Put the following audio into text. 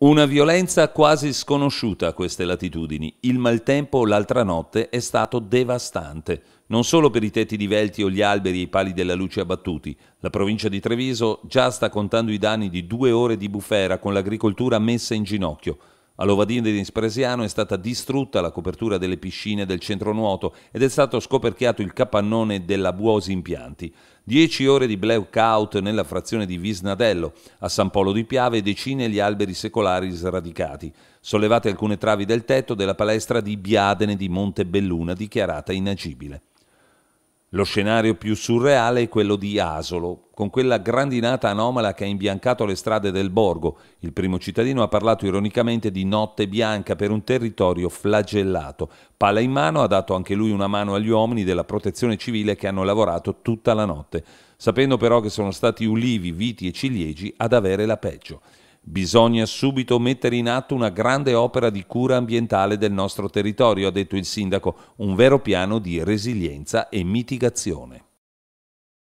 Una violenza quasi sconosciuta a queste latitudini. Il maltempo l'altra notte è stato devastante, non solo per i tetti di divelti o gli alberi e i pali della luce abbattuti. La provincia di Treviso già sta contando i danni di due ore di bufera con l'agricoltura messa in ginocchio. A di Spresiano è stata distrutta la copertura delle piscine del centro nuoto ed è stato scoperchiato il capannone della Buosi Impianti. Dieci ore di blackout nella frazione di Visnadello, a San Polo di Piave decine gli alberi secolari sradicati. Sollevate alcune travi del tetto della palestra di Biadene di Montebelluna dichiarata inagibile. Lo scenario più surreale è quello di Asolo, con quella grandinata anomala che ha imbiancato le strade del borgo. Il primo cittadino ha parlato ironicamente di notte bianca per un territorio flagellato. Pala in mano ha dato anche lui una mano agli uomini della protezione civile che hanno lavorato tutta la notte, sapendo però che sono stati ulivi, viti e ciliegi ad avere la peggio. Bisogna subito mettere in atto una grande opera di cura ambientale del nostro territorio, ha detto il sindaco, un vero piano di resilienza e mitigazione.